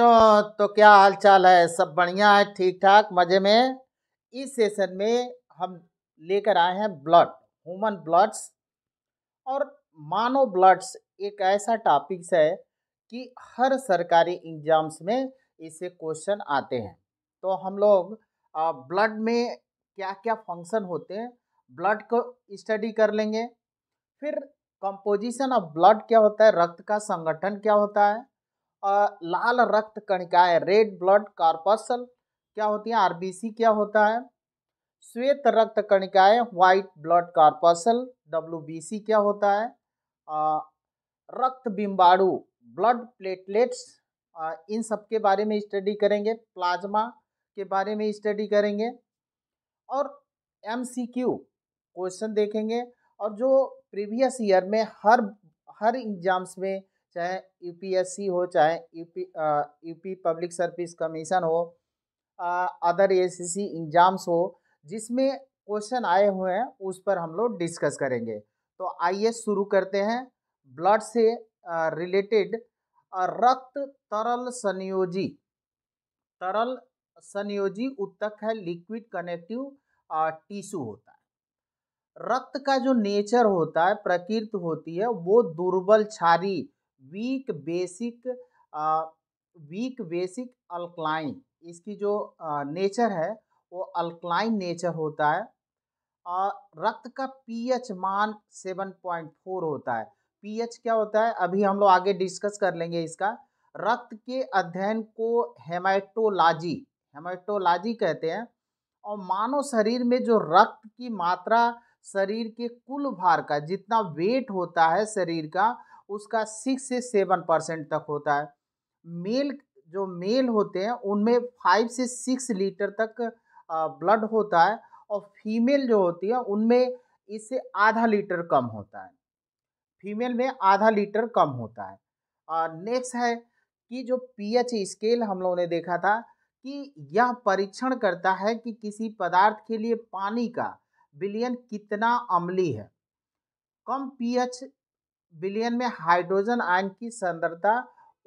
तो, तो क्या हाल चाल है सब बढ़िया है ठीक ठाक मज़े में इस सेशन में हम लेकर आए हैं ब्लड ह्यूमन ब्लड्स और मानव ब्लड्स एक ऐसा टॉपिक्स है कि हर सरकारी एग्जाम्स में इसे क्वेश्चन आते हैं तो हम लोग ब्लड में क्या क्या फंक्शन होते हैं ब्लड को स्टडी कर लेंगे फिर कंपोजिशन ऑफ ब्लड क्या होता है रक्त का संगठन क्या होता है लाल रक्त कणिकाएं रेड ब्लड कार्पसल क्या होती हैं आरबीसी क्या होता है श्वेत रक्त कणिकाएं व्हाइट ब्लड कार्पसल डब्ल्यूबीसी क्या होता है आ, रक्त बिम्बाड़ू ब्लड प्लेटलेट्स इन सब के बारे में स्टडी करेंगे प्लाज्मा के बारे में स्टडी करेंगे और एम सी क्यू क्वेश्चन देखेंगे और जो प्रीवियस ईयर में हर हर एग्जाम्स में चाहे यूपीएससी हो चाहे UP UP public service commission हो अदर एसीसी एग्ज़ाम्स हो जिसमें क्वेश्चन आए हुए हैं उस पर हम लोग डिस्कस करेंगे तो आइए शुरू करते हैं ब्लड से रिलेटेड रक्त तरल संयोजी तरल संयोजी उत्तक है लिक्विड कनेक्टिव टिश्यू होता है रक्त का जो नेचर होता है प्रकृति होती है वो दुर्बल छारी weak basic weak basic alkaline इसकी जो नेचर है वो अल्कलाइन नेचर होता है और रक्त का पीएच मान 7.4 होता है पीएच क्या होता है अभी हम लोग आगे डिस्कस कर लेंगे इसका रक्त के अध्ययन को हेमाटोलॉजी हेमाटोलॉजी कहते हैं और मानव शरीर में जो रक्त की मात्रा शरीर के कुल भार का जितना वेट होता है शरीर का उसका सिक्स से सेवन परसेंट तक होता है मेल जो मेल होते हैं उनमें फाइव से सिक्स लीटर तक ब्लड होता है और फीमेल जो होती है उनमें इससे आधा लीटर कम होता है फीमेल में आधा लीटर कम होता है नेक्स्ट है कि जो पीएच स्केल हम लोगों ने देखा था कि यह परीक्षण करता है कि किसी पदार्थ के लिए पानी का विलयन कितना अमली है कम पीएच विलयन में हाइड्रोजन आयन की सांद्रता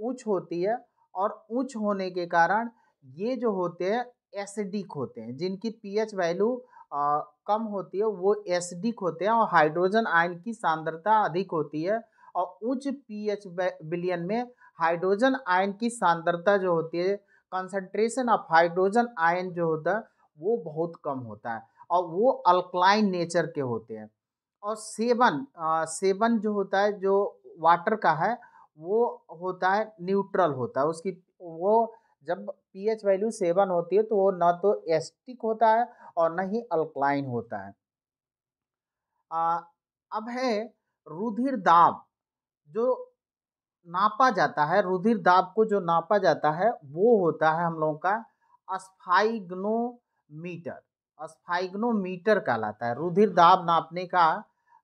ऊंच होती है और ऊंच होने के कारण ये जो होते हैं एसिडिक होते हैं जिनकी पीएच वैल्यू कम होती है वो एसिडिक होते हैं और हाइड्रोजन आयन की सांद्रता अधिक होती है और उच्च पीएच विलयन में हाइड्रोजन आयन की सांद्रता जो होती है कंसंट्रेशन ऑफ हाइड्रोजन आयन जो होता है वो बहुत कम होता है और वो अल्कलाइन नेचर के होते हैं और सेवन आ, सेवन जो होता है जो वाटर का है वो होता है न्यूट्रल होता है उसकी वो जब पीएच वैल्यू सेवन होती है तो वो ना तो एस्टिक होता है और ना ही अल्कलाइन होता है आ, अब है रुधिर दाब जो नापा जाता है रुधिर दाब को जो नापा जाता है वो होता है हम लोगों का अस्फाइग्नोमीटर अस्फाइग्नोमीटर कहलाता है रुधिर दाब नापने का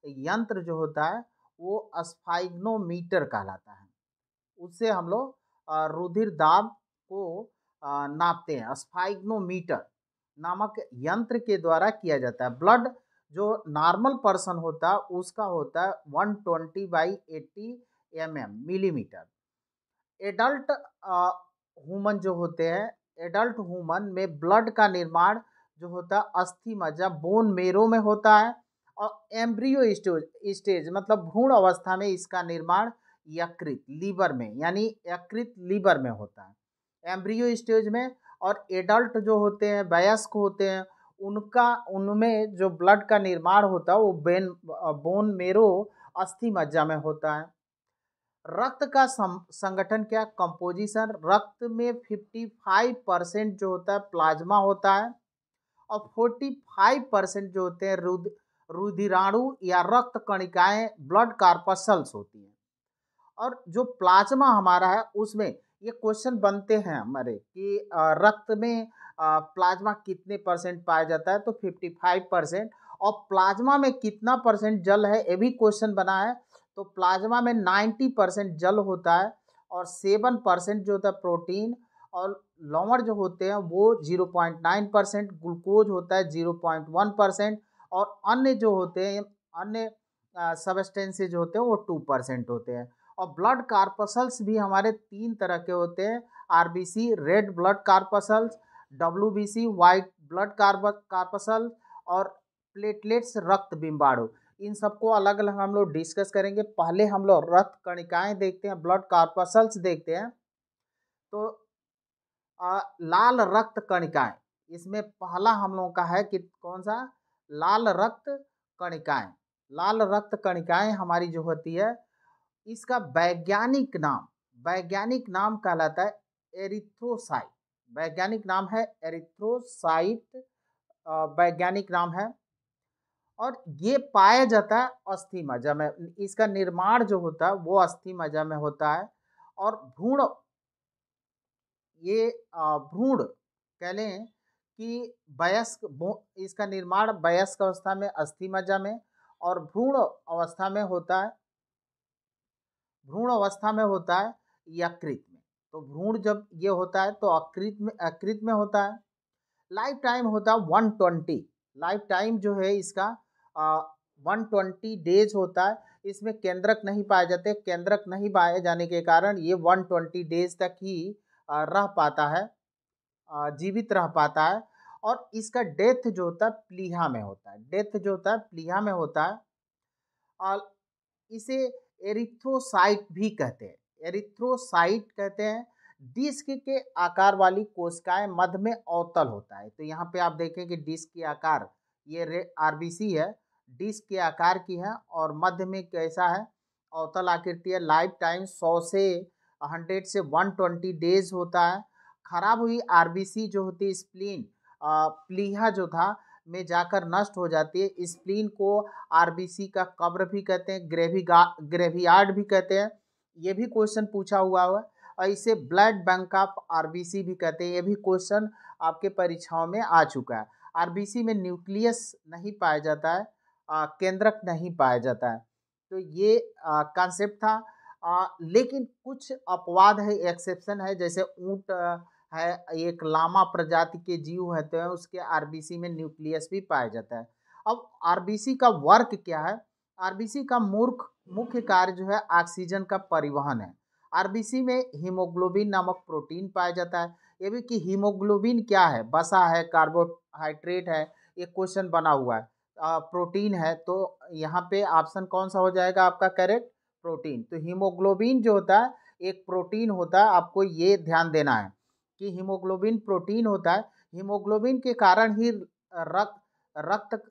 यंत्र जो होता है वो स्फाइग्नोमीटर कहलाता है उससे हम लोग रुधिर दाब को नापते हैं स्फाइग्नोमीटर नामक यंत्र के द्वारा किया जाता है ब्लड जो नॉर्मल पर्सन होता है उसका होता है one twenty by eighty M M millimetre adult human जो होते हैं एडल्ट हुमन में ब्लड का निर्माण जो होता है अस्थि मज्जा बोन मेरो में होता है एम्ब्रियो स्टेज स्टेज मतलब भ्रूण अवस्था में इसका निर्माण यकृत लीवर में यानी यकृत लीवर में होता है एम्ब्रियो स्टेज में और एडल्ट जो होते हैं वयस्क होते हैं उनका उनमें जो ब्लड का निर्माण होता है वो बेन बोन मेरो अस्थि मज्जा में होता है रक्त का संगठन क्या कंपोजिशन रक्त में 55 परसेंट जो होता है प्लाज्मा होता है और 45 परसेंट जो होते हैं रुद्र रुधिराणु या रक्त कणिकाएं ब्लड कार्पसल्स होती हैं और जो प्लाज्मा हमारा है उसमें ये क्वेश्चन बनते हैं हमारे कि रक्त में प्लाज्मा कितने परसेंट पाया जाता है तो 55 परसेंट और प्लाज्मा में कितना परसेंट जल है ये भी क्वेश्चन बना है तो प्लाज्मा में 90 परसेंट जल होता है और सेवन परसेंट जो होता है प्रोटीन और लवण जो होते हैं वो zero point nine percent glucose होता है जीरो पॉइंट वन परसेंट और अन्य जो होते हैं अन्य सबस्टेंसेज होते हैं वो टू परसेंट होते हैं और ब्लड कार्पसल्स भी हमारे तीन तरह के होते हैं R red blood corpuscles WBC white blood corpuscle और प्लेटलेट्स रक्त बिम्बाणु इन सबको अलग अलग हम लोग डिस्कस करेंगे पहले हम लोग रक्त कणिकाएं देखते हैं ब्लड कार्पसल्स देखते हैं तो आ, लाल रक्त कणिकाएं इसमें पहला हम लोगों का है कि कौन सा लाल रक्त कणिकाएं लाल रक्त कणिकाएं हमारी जो होती है इसका वैज्ञानिक नाम वैज्ञानिक नाम कहलाता है एरिथ्रोसाइट वैज्ञानिक नाम है एरिथ्रोसाइट वैज्ञानिक नाम है और ये पाया जाता है अस्थि मज्जा में इसका निर्माण जो होता है वो अस्थि मज्जा में होता है और भ्रूण ये भ्रूण कह लें कि वयस्क इसका निर्माण वयस्क अवस्था में अस्थि मज्जा में और भ्रूण अवस्था में होता है भ्रूण अवस्था में होता है यकृत में तो भ्रूण जब ये होता है तो अकृत में अकृत में होता है लाइफ टाइम होता है वन ट्वेंटी लाइफ टाइम जो है इसका वन ट्वेंटी डेज होता है इसमें केंद्रक नहीं पाए जाते केंद्रक नहीं पाए जाने के कारण ये वन ट्वेंटी डेज तक ही आ, रह पाता है जीवित रह पाता है और इसका डेथ जो होता है प्लीहा में होता है डेथ जो होता है प्लीहा में होता है और इसे एरिथ्रोसाइट भी कहते हैं एरिथ्रोसाइट कहते हैं डिस्क के आकार वाली कोशिकाएं मध्य में अवतल होता है तो यहाँ पे आप देखें कि डिस्क के आकार ये आरबीसी है डिस्क के आकार की है और मध्य में कैसा है अवतल आकृति है लाइफ टाइम सौ से हंड्रेड से वन ट्वेंटी डेज होता है खराब हुई आरबीसी जो होती है स्प्लीन प्लीहा जो था में जाकर नष्ट हो जाती है स्प्लीन को आरबीसी का कब्र भी कहते हैं ग्रेवी ग्रेवियार्ड भी कहते हैं ये भी क्वेश्चन पूछा हुआ है और इसे ब्लड बैंक ऑफ आरबीसी भी कहते हैं ये भी क्वेश्चन आपके परीक्षाओं में आ चुका है आरबीसी में न्यूक्लियस नहीं पाया जाता है केंद्रक नहीं पाया जाता है तो ये कॉन्सेप्ट था आ, लेकिन कुछ अपवाद है एक्सेप्शन है जैसे ऊँट है एक लामा प्रजाति के जीव है हैं उसके आरबीसी में न्यूक्लियस भी पाया जाता है अब आरबीसी का वर्क क्या है आरबीसी का मूर्ख मुख्य कार्य जो है ऑक्सीजन का परिवहन है आरबीसी में हीमोग्लोबिन नामक प्रोटीन पाया जाता है ये भी कि हीमोग्लोबिन क्या है बसा है कार्बोहाइड्रेट है एक क्वेश्चन बना हुआ है आ, प्रोटीन है तो यहाँ पे ऑप्शन कौन सा हो जाएगा आपका करेक्ट प्रोटीन तो हीमोग्लोबिन जो होता है एक प्रोटीन होता है आपको ये ध्यान देना है कि हीमोग्लोबिन प्रोटीन होता है हीमोग्लोबिन के कारण ही रक्त रक्त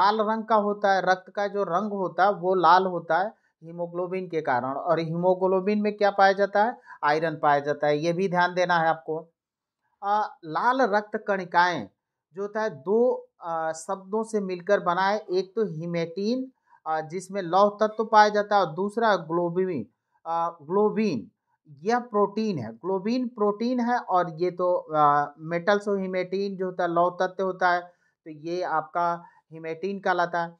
लाल रंग का होता है रक्त का जो रंग होता है वो लाल होता है हीमोग्लोबिन के कारण और हीमोग्लोबिन में क्या पाया जाता है आयरन पाया जाता है ये भी ध्यान देना है आपको आ, लाल रक्त कणिकाएं जो होता है दो आ, शब्दों से मिलकर बना है एक तो हिमेटीन जिसमें लौह तत्व तो पाया जाता है और दूसरा ग्लोबिन ग्लोबिन यह प्रोटीन है ग्लोबिन प्रोटीन है और ये तो मेटल्स और हिमेटीन जो होता है लौ तत्व होता है तो ये आपका हिमेटीन कहलाता है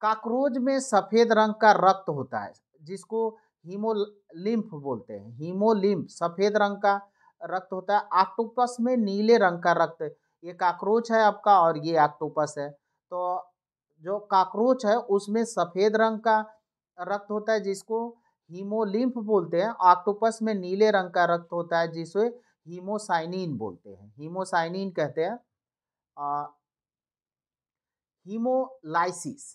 काकरोच में सफ़ेद रंग का रक्त होता है जिसको हीमोलिम्फ बोलते हैं हीमोलिम्फ सफ़ेद रंग का रक्त होता है आक्टोपस में नीले रंग का रक्त ये काकरोच है आपका और ये आक्टोपस है तो जो काकरोच है उसमें सफ़ेद रंग का रक्त होता है जिसको हीमोलिम्फ बोलते हैं ऑक्टोपस में नीले रंग का रक्त होता है जिसे हीमोसाइनिन बोलते हैं हीमोसाइनिन कहते हैं हीमोलाइसिस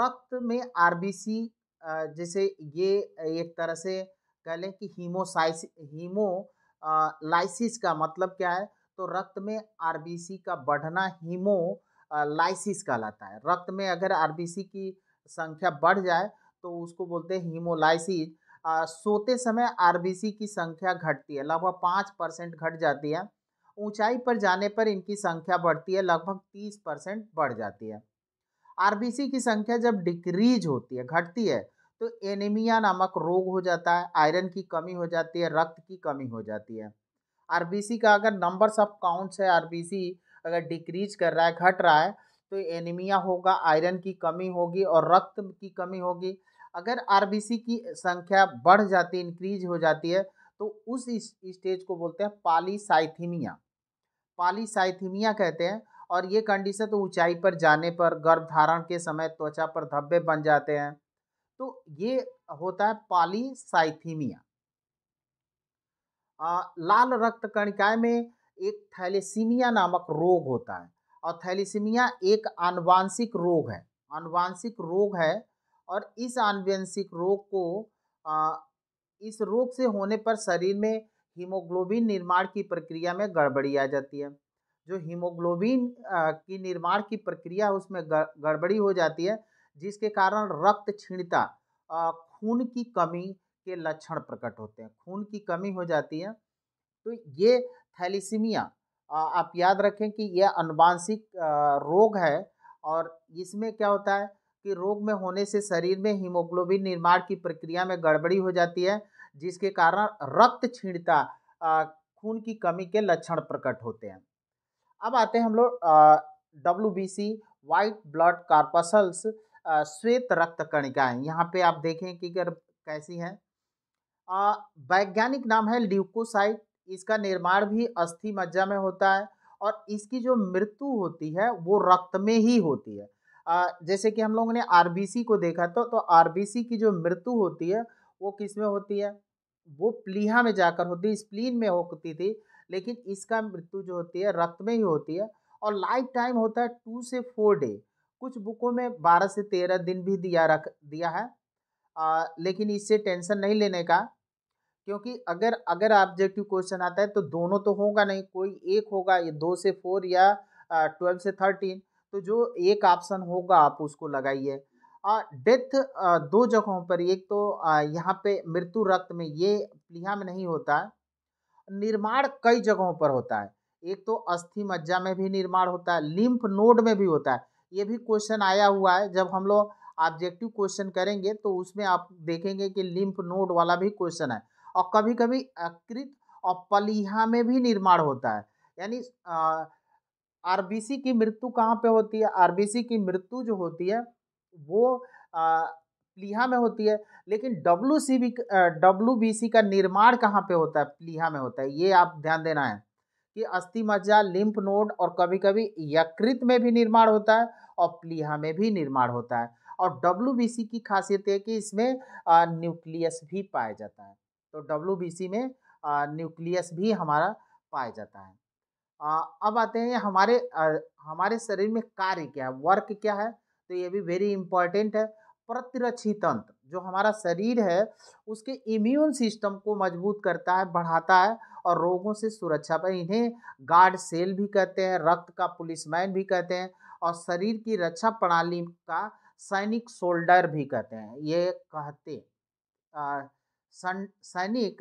रक्त में आरबीसी जैसे ये एक तरह से कह लें कि हीमोसाइस हीमो लाइसिस का मतलब क्या है तो रक्त में आरबीसी का बढ़ना हीमो लाइसिस कहलाता है रक्त में अगर आरबीसी की संख्या बढ़ जाए तो उसको बोलते हैं हीमोलाइसिस सोते समय आरबीसी की संख्या घटती है लगभग पाँच परसेंट घट जाती है ऊंचाई पर जाने पर इनकी संख्या बढ़ती है लगभग तीस परसेंट बढ़ जाती है आरबीसी की संख्या जब डिक्रीज होती है घटती है तो एनीमिया नामक रोग हो जाता है आयरन की कमी हो जाती है रक्त की कमी हो जाती है आरबीसी का अगर नंबर्स ऑफ काउंट्स है आरबीसी अगर डिक्रीज कर रहा है घट रहा है तो एनीमिया होगा आयरन की कमी होगी और रक्त की कमी होगी अगर आरबीसी की संख्या बढ़ जाती इंक्रीज हो जाती है तो उस स्टेज को बोलते हैं पालीसाइथीमिया पालीसाइथीमिया कहते हैं और ये कंडीशन तो ऊंचाई पर जाने पर गर्भधारण के समय त्वचा पर धब्बे बन जाते हैं तो ये होता है पालीसाइथीमिया लाल रक्त कणिकाएं में एक थैलेसीमिया नामक रोग होता है और थैलीसीमिया एक आनुवांशिक रोग है आनुवांशिक रोग है और इस आनुवंशिक रोग को आ, इस रोग से होने पर शरीर में हीमोग्लोबिन निर्माण की प्रक्रिया में गड़बड़ी आ जाती है जो हीमोग्लोबिन की निर्माण की प्रक्रिया उसमें गड़बड़ी हो जाती है जिसके कारण रक्त क्षीणता खून की कमी के लक्षण प्रकट होते हैं खून की कमी हो जाती है तो ये थैलीसीमिया आप याद रखें कि यह अनुवांशिक रोग है और इसमें क्या होता है कि रोग में होने से शरीर में हीमोग्लोबिन निर्माण की प्रक्रिया में गड़बड़ी हो जाती है जिसके कारण रक्त छीणता खून की कमी के लक्षण प्रकट होते हैं अब आते हैं हम लोग W B C white blood corpuscles श्वेत रक्त कणिकाएँ यहाँ पे आप देखें कि कैसी हैं वैज्ञानिक नाम है ल्यूकोसाइट इसका निर्माण भी अस्थि मज्जा में होता है और इसकी जो मृत्यु होती है वो रक्त में ही होती है आ, जैसे कि हम लोगों ने आर को देखा तो तो आर की जो मृत्यु होती है वो किस में होती है वो प्लीहा में जाकर होती है स्प्लीन में होती थी लेकिन इसका मृत्यु जो होती है रक्त में ही होती है और लाइफ टाइम होता है टू से फोर डे कुछ बुकों में बारह से तेरह दिन भी दिया रख दिया है आ, लेकिन इससे टेंशन नहीं लेने का क्योंकि अगर अगर ऑब्जेक्टिव क्वेश्चन आता है तो दोनों तो होगा नहीं कोई एक होगा ये दो से फोर या ट्वेल्व से थर्टीन तो जो एक ऑप्शन होगा आप उसको लगाइए डेथ दो जगहों पर एक तो यहाँ पे मृत्यु रक्त में ये प्लिया में नहीं होता है निर्माण कई जगहों पर होता है एक तो अस्थि मज्जा में भी निर्माण होता है लिम्फ नोड में भी होता है ये भी क्वेश्चन आया हुआ है जब हम लोग ऑब्जेक्टिव क्वेश्चन करेंगे तो उसमें आप देखेंगे कि लिम्फ नोड वाला भी क्वेश्चन है और कभी कभी अकृत और पलिहा में भी निर्माण होता है यानी आरबीसी की मृत्यु कहाँ पे होती है आरबीसी की मृत्यु जो होती है वो प्लीहा में होती है लेकिन W C B W B C का निर्माण कहाँ पे होता है प्लीहा में होता है ये आप ध्यान देना है कि अस्थि मज्जा लिम्फ नोड और कभी कभी यकृत में भी निर्माण होता है और प्लीहा में भी निर्माण होता है और डब्लू बी सी की खासियत है कि इसमें न्यूक्लियस भी पाया जाता है तो डब्ल्यू में न्यूक्लियस भी हमारा पाया जाता है आ, अब आते हैं हमारे आ, हमारे शरीर में कार्य क्या है वर्क क्या है तो ये भी वेरी इंपॉर्टेंट है प्रतिरक्षी तंत्र जो हमारा शरीर है उसके इम्यून सिस्टम को मजबूत करता है बढ़ाता है और रोगों से सुरक्षा पर इन्हें गार्ड सेल भी कहते हैं रक्त का पुलिसमैन भी कहते हैं और शरीर की रक्षा प्रणाली का सैनिक सोल्डर भी कहते हैं ये कहते सैनिक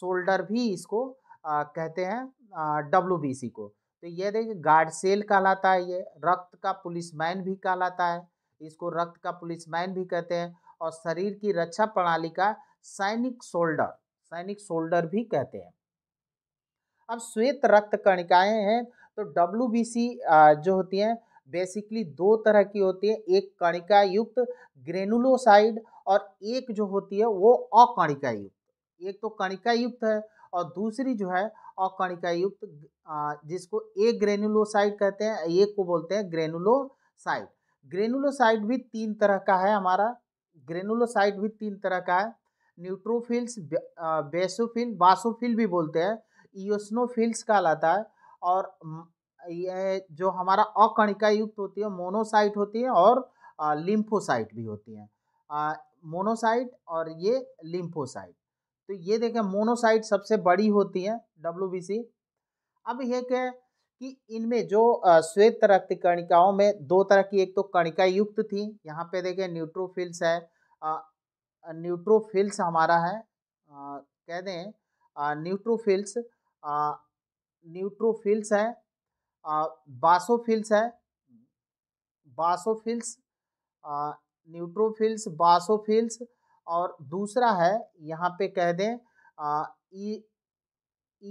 सोल्डर भी इसको आ, कहते हैं डब्ल्यू को तो ये देखिए गार्ड सेल कहलाता है ये रक्त का पुलिसमैन भी कहलाता है इसको रक्त का पुलिसमैन भी कहते हैं और शरीर की रक्षा प्रणाली का सैनिक सोल्डर सैनिक सोल्डर भी कहते हैं अब श्वेत रक्त कणिकाएं हैं तो डब्ल्यू जो होती हैं बेसिकली दो तरह की होती है एक कणिका युक्त ग्रेनुलोसाइड और एक जो होती है वो अकणिका युक्त एक तो कणिका युक्त है और दूसरी जो है अकणिका युक्त जिसको एक ग्रेनुलोसाइट कहते हैं एक को बोलते हैं ग्रेनुलोसाइट ग्रेनुलोसाइट भी तीन तरह का है हमारा ग्रेनुलोसाइट भी तीन तरह का है न्यूट्रोफिल्स बेसोफिल बासोफिल भी बोलते हैं इोस्नोफिल्स कहलाता है और ये जो हमारा अकणिका युक्त होती है मोनोसाइट होती है और लिम्फोसाइट भी होती हैं मोनोसाइट और ये लिम्फोसाइट तो ये देखें मोनोसाइट सबसे बड़ी होती है डब्ल्यू अब यह क्या कि इनमें जो श्वेत रक्त कणिकाओं में दो तरह की एक तो कणिका युक्त थी यहाँ पे देखें न्यूट्रोफिल्स है न्यूट्रोफिल्स हमारा है आ, कह दें न्यूट्रोफिल्स न्यूट्रोफिल्स है बासोफिल्स है बासोफिल्स न्यूट्रोफिल्स बासोफिल्स और दूसरा है यहाँ पे कह दें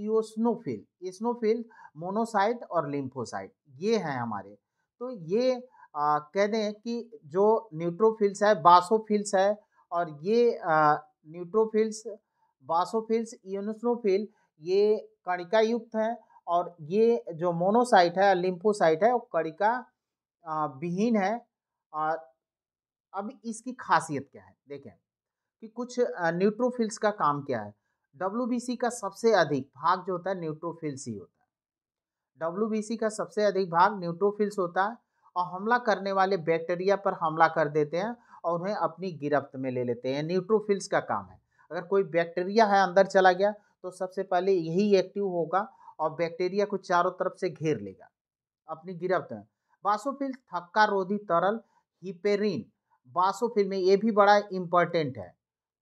ईओस्नोफिल इस्नोफिल मोनोसाइट और लिम्फोसाइट ये हैं हमारे तो ये आ, कह दें कि जो न्यूट्रोफिल्स है बासोफिल्स है और ये न्यूट्रोफिल्स बासोफिल्स यूनोस्नोफिल ये कणिका युक्त है और ये जो मोनोसाइट है लिम्फोसाइट है वो कणिका विहीन है और अब इसकी खासियत क्या है देखें कि कुछ न्यूट्रोफिल्स का काम क्या है डब्ल्यू का सबसे अधिक भाग जो होता है न्यूट्रोफिल्स ही होता है डब्ल्यू का सबसे अधिक भाग न्यूट्रोफिल्स होता है और हमला करने वाले बैक्टीरिया पर हमला कर देते हैं और उन्हें अपनी गिरफ्त में ले लेते हैं न्यूट्रोफिल्स का काम है अगर कोई बैक्टीरिया है अंदर चला गया तो सबसे पहले यही एक्टिव होगा और बैक्टीरिया को चारों तरफ से घेर लेगा अपनी गिरफ्त में बासोफिल थक्का रोधी तरल हिपेरिन बासोफिल में ये भी बड़ा इम्पॉर्टेंट है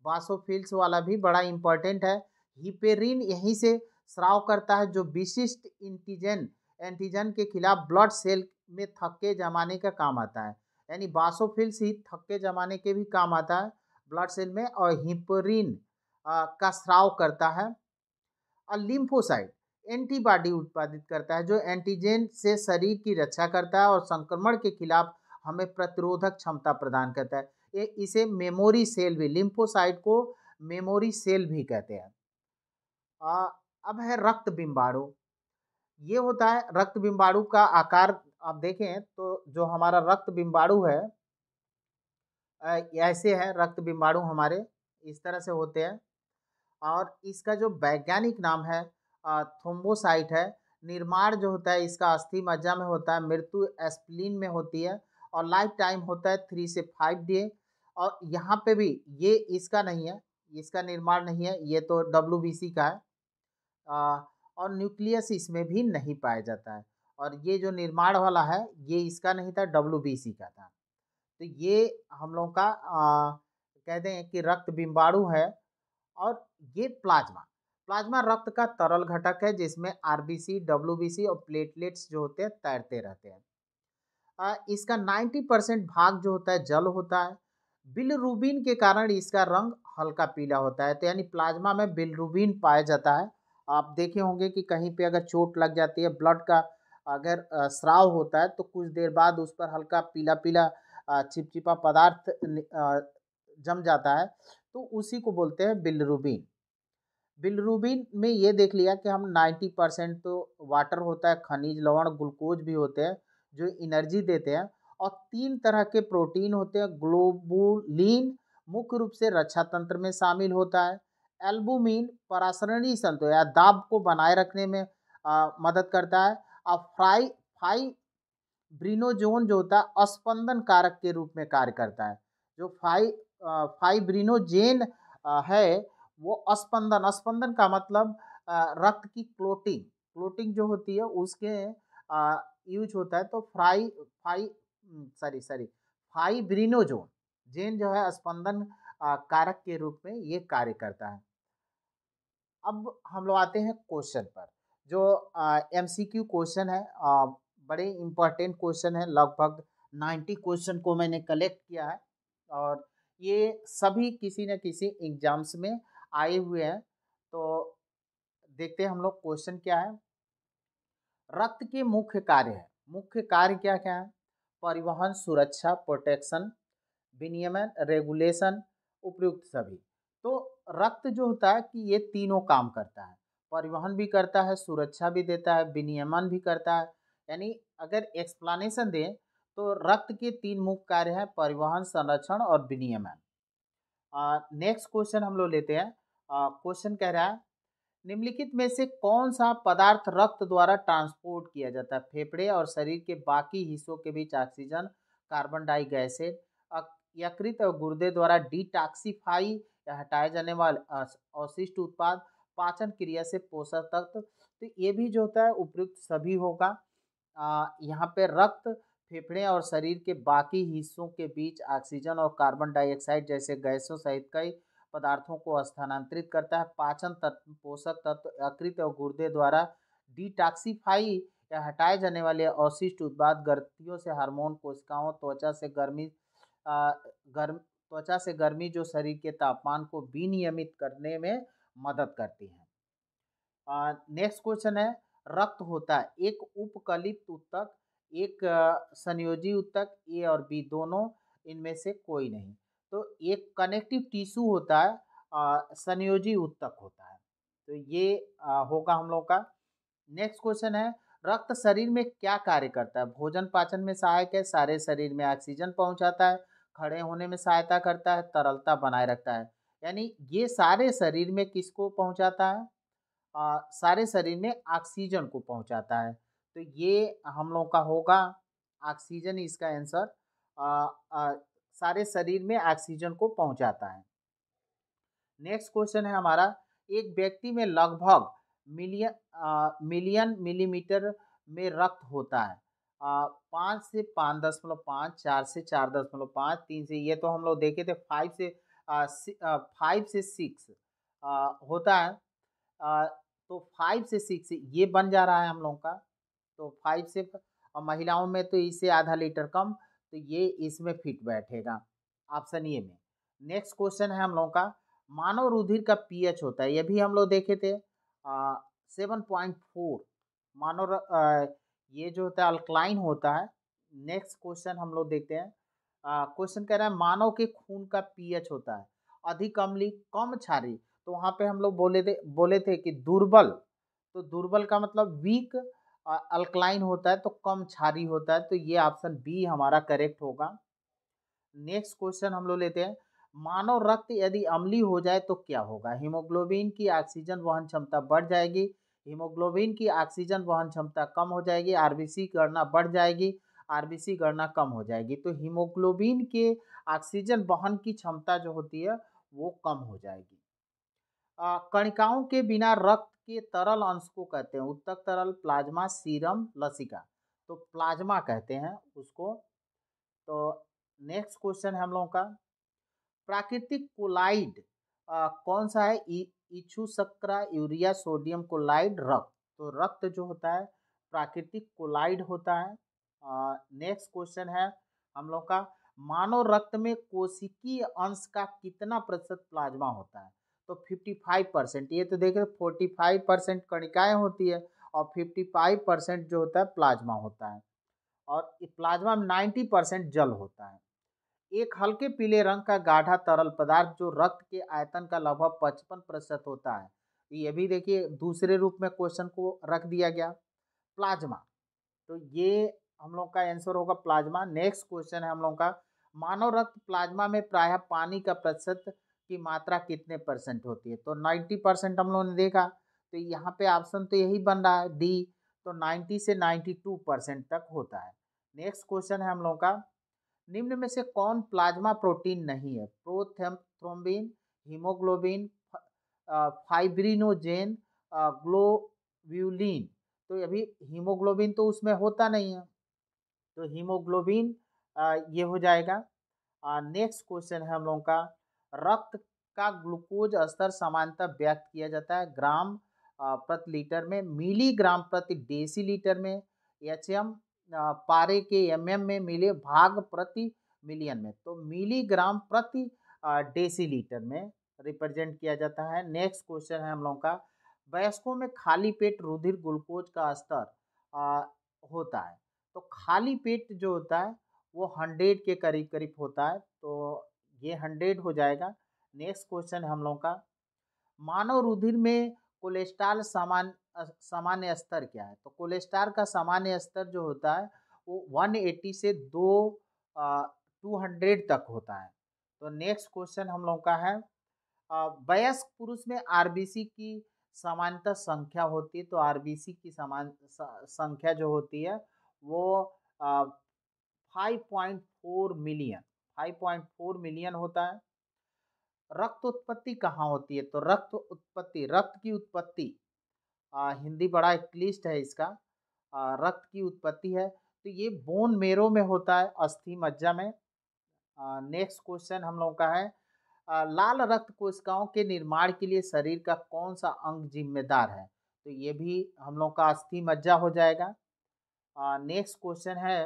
बासोफिल्स वाला भी बड़ा इम्पॉर्टेंट है हिपेरिन यहीं से स्राव करता है जो विशिष्ट इंटीजन एंटीजन के खिलाफ ब्लड सेल में थक्के जमाने का काम आता है यानी बासोफिल्स ही थक्के जमाने के भी काम आता है ब्लड सेल में और हिपरिन का स्राव करता है और लिम्फोसाइट एंटीबॉडी उत्पादित करता है जो एंटीजन से शरीर की रक्षा करता है और संक्रमण के खिलाफ हमें प्रतिरोधक क्षमता प्रदान करता है ये इसे मेमोरी सेल भी लिम्फोसाइट को मेमोरी सेल भी कहते हैं अब है रक्त बिम्बाणु ये होता है रक्त बिम्बाणु का आकार आप देखें तो जो हमारा रक्त बिम्बाणु है ऐसे है रक्त बिम्बाणु हमारे इस तरह से होते हैं और इसका जो वैज्ञानिक नाम है थोम्बोसाइट है निर्माण जो होता है इसका अस्थि मज्जा में होता है मृत्यु एस्प्लिन में होती है और लाइफ टाइम होता है थ्री से फाइव डे और यहाँ पे भी ये इसका नहीं है इसका निर्माण नहीं है ये तो डब्ल्यू का है आ, और न्यूक्लियस इसमें भी नहीं पाया जाता है और ये जो निर्माण वाला है ये इसका नहीं था डब्ल्यू का था तो ये हम लोग का आ, कह दें कि रक्त बिम्बाणु है और ये प्लाज्मा प्लाज्मा रक्त का तरल घटक है जिसमें आरबीसी डब्ल्यूबीसी और प्लेटलेट्स जो होते हैं तैरते रहते हैं इसका 90 परसेंट भाग जो होता है जल होता है बिलरूबिन के कारण इसका रंग हल्का पीला होता है तो यानी प्लाज्मा में बिलरूबिन पाया जाता है आप देखे होंगे कि कहीं पे अगर चोट लग जाती है ब्लड का अगर स्राव होता है तो कुछ देर बाद उस पर हल्का पीला पीला चिपचिपा पदार्थ जम जाता है तो उसी को बोलते हैं बिलरूबिन बिलरूबिन में ये देख लिया कि हम 90 परसेंट तो वाटर होता है खनिज लवण ग्लूकोज भी होते हैं जो एनर्जी देते हैं और तीन तरह के प्रोटीन होते हैं ग्लोबुलिन मुख्य रूप से रक्षा तंत्र में शामिल होता है एल्बुमिन परासरणी संतो या दाब को बनाए रखने में आ, मदद करता है और फ्राई फाई ब्रिनोजोन जो होता है अस्पंदन कारक के रूप में कार्य करता है जो फाई फाइब्रिनोजेन है वो अस्पंदन अस्पंदन का मतलब रक्त की क्लोटिंग क्लोटिंग जो होती है उसके यूज होता है तो फ्राई फाई सॉरी सॉरी फाइब्रिनोजोन जेन जो है स्पंदन कारक के रूप में ये कार्य करता है अब हम लोग आते हैं क्वेश्चन पर जो एम सी क्यू क्वेश्चन है आ, बड़े इम्पोर्टेंट क्वेश्चन है लगभग नाइन्टी क्वेश्चन को मैंने कलेक्ट किया है और ये सभी किसी न किसी एग्जाम्स में आए हुए हैं तो देखते हैं हम लोग क्वेश्चन क्या है रक्त के मुख्य कार्य है मुख्य कार्य क्या क्या है परिवहन सुरक्षा प्रोटेक्शन विनियमन रेगुलेशन उपयुक्त सभी तो रक्त जो होता है कि ये तीनों काम करता है परिवहन भी करता है सुरक्षा भी देता है विनियमन भी करता है यानी अगर एक्सप्लानेशन दें तो रक्त के तीन मुख्य कार्य हैं परिवहन संरक्षण और विनियमन नेक्स्ट क्वेश्चन हम लोग लेते हैं क्वेश्चन कह रहा है निम्नलिखित में से कौन सा पदार्थ रक्त द्वारा ट्रांसपोर्ट किया जाता है फेफड़े और शरीर के बाकी हिस्सों के बीच ऑक्सीजन कार्बन डाइगैसेड यकृत और गुर्दे द्वारा डिटॉक्सीफाई या हटाए जाने वाले अवशिष्ट उत्पाद पाचन क्रिया से पोषक तत्व तो ये भी जो होता है उपयुक्त सभी होगा यहाँ पे रक्त फेफड़े और शरीर के बाकी हिस्सों के बीच ऑक्सीजन और कार्बन डाइऑक्साइड जैसे गैसों सहित कई पदार्थों को स्थानांतरित करता है पाचन तत्व पोषक तत्व अकृत और गुर्दे द्वारा डिटॉक्सीफाई या हटाए जाने वाले अवशिष्ट उत्पाद गर्तियों से हार्मोन कोशिकाओं त्वचा से गर्मी आ, गर्म त्वचा से गर्मी जो शरीर के तापमान को विनियमित करने में मदद करती है नेक्स्ट क्वेश्चन है रक्त होता है एक उपकलित उत्तक एक संयोजी उत्तक ए और बी दोनों इनमें से कोई नहीं तो एक कनेक्टिव टिश्यू होता है संयोजी उत्तक होता है तो ये आ, होगा हम लोग का नेक्स्ट क्वेश्चन है रक्त शरीर में क्या कार्य करता है भोजन पाचन में सहायक है सारे शरीर में ऑक्सीजन पहुंचाता है खड़े होने में सहायता करता है तरलता बनाए रखता है यानी ये सारे शरीर में किसको पहुंचाता है आ, सारे शरीर में ऑक्सीजन को पहुंचाता है तो ये हम लोग का होगा ऑक्सीजन इसका आंसर सारे शरीर में ऑक्सीजन को पहुंचाता है नेक्स्ट क्वेश्चन है हमारा एक व्यक्ति में लगभग मिलियन मिलियन मिलीमीटर में रक्त होता है पाँच से पाँच दशमलव पाँच चार से चार दशमलव पाँच तीन से ये तो हम लोग देखे थे फाइव से फाइव से सिक्स होता है आ, तो फाइव से सिक्स ये बन जा रहा है हम लोगों का तो फाइव से महिलाओं में तो इसे आधा लीटर कम तो ये इसमें फिट बैठेगा ऑप्शन ए में नेक्स्ट क्वेश्चन है हम लोगों का मानव रुधिर का पीएच होता है ये भी हम लोग देखे थे सेवन पॉइंट फोर मानव ये जो होता है अल्कलाइन होता है नेक्स्ट क्वेश्चन हम लोग देखते हैं क्वेश्चन कह रहा है मानव के खून का पीएच होता है अधिक अम्ली कम छारी तो वहाँ पे हम लोग बोले थे बोले थे कि दुर्बल तो दुर्बल का मतलब वीक अल्कलाइन होता है तो कम छारी होता है तो ये ऑप्शन बी हमारा करेक्ट होगा नेक्स्ट क्वेश्चन हम लोग लेते हैं मानव रक्त यदि अम्ली हो जाए तो क्या होगा हीमोग्लोबिन की ऑक्सीजन वहन क्षमता बढ़ जाएगी हीमोग्लोबिन की ऑक्सीजन वहन क्षमता कम हो जाएगी आरबीसी गणना बढ़ जाएगी आरबीसी गणना कम हो जाएगी तो हीमोग्लोबिन के ऑक्सीजन वहन की क्षमता जो होती है वो कम हो जाएगी कणिकाओं के बिना रक्त के तरल अंश को कहते हैं उत्तक तरल प्लाज्मा सीरम लसिका तो प्लाज्मा कहते हैं उसको तो नेक्स्ट क्वेश्चन है हम लोगों का प्राकृतिक कोलाइड कौन सा है इच्छू सक्रा यूरिया सोडियम कोलाइड रक्त तो रक्त जो होता है प्राकृतिक कोलाइड होता है नेक्स्ट क्वेश्चन है हम लोग का मानव रक्त में कोशिकीय अंश का कितना प्रतिशत प्लाज्मा होता है तो 55 परसेंट ये तो देख रहे फोर्टी फाइव परसेंट कणिकाएँ होती है और 55 परसेंट जो होता है प्लाज्मा होता है और प्लाज्मा में 90 परसेंट जल होता है एक हल्के पीले रंग का गाढ़ा तरल पदार्थ जो रक्त के आयतन का लगभग पचपन प्रतिशत होता है ये भी देखिए दूसरे रूप में क्वेश्चन को रख दिया गया प्लाज्मा तो ये हम लोग का आंसर होगा प्लाज्मा नेक्स्ट क्वेश्चन है हम लोग का मानव रक्त प्लाज्मा में प्रायः पानी का प्रतिशत की मात्रा कितने परसेंट होती है तो नाइन्टी परसेंट हम लोगों ने देखा तो यहाँ पे ऑप्शन तो यही बन रहा है डी तो नाइन्टी से नाइन्टी टू परसेंट तक होता है नेक्स्ट क्वेश्चन है हम लोगों का निम्न में से कौन प्लाज्मा प्रोटीन नहीं है प्रोथ्रोम्बिन हीमोग्लोबिन फाइब्रिनोजेन ग्लोव्यूलिन तो अभी हीमोग्लोबिन तो उसमें होता नहीं है तो हीमोग्लोबिन ये हो जाएगा नेक्स्ट क्वेश्चन है हम लोगों का रक्त का ग्लूकोज स्तर समानता व्यक्त किया जाता है ग्राम प्रति लीटर में मिलीग्राम प्रति डेसीलीटर में एच एम पारे के एम एम में मिले भाग प्रति मिलियन में तो मिलीग्राम प्रति डेसीलीटर में रिप्रेजेंट किया जाता है नेक्स्ट क्वेश्चन है हम लोगों का वयस्कों में खाली पेट रुधिर ग्लूकोज का स्तर होता है तो खाली पेट जो होता है वो हंड्रेड के करीब करीब होता है तो ये हंड्रेड हो जाएगा नेक्स्ट क्वेश्चन हम लोगों का मानव रुधिर में कोलेस्ट्रॉल सामान्य सामान्य स्तर क्या है तो कोलेस्ट्रॉल का सामान्य स्तर जो होता है वो 180 से दो टू हंड्रेड तक होता है तो नेक्स्ट क्वेश्चन हम लोगों का है वयस्क पुरुष में आरबीसी की सामान्यतः संख्या होती है तो आरबीसी की समान संख्या जो होती है वो five point four million 5.4 million होता है रक्त उत्पत्ति कहाँ होती है तो रक्त उत्पत्ति रक्त की उत्पत्ति आ, हिंदी बड़ा क्लिष्ट है इसका आ, रक्त की उत्पत्ति है तो ये बोन मेरो में होता है अस्थि मज्जा में नेक्स्ट क्वेश्चन हम लोगों का है आ, लाल रक्त कोशिकाओं के निर्माण के लिए शरीर का कौन सा अंग जिम्मेदार है तो ये भी हम लोग का अस्थि मज्जा हो जाएगा नेक्स्ट क्वेश्चन है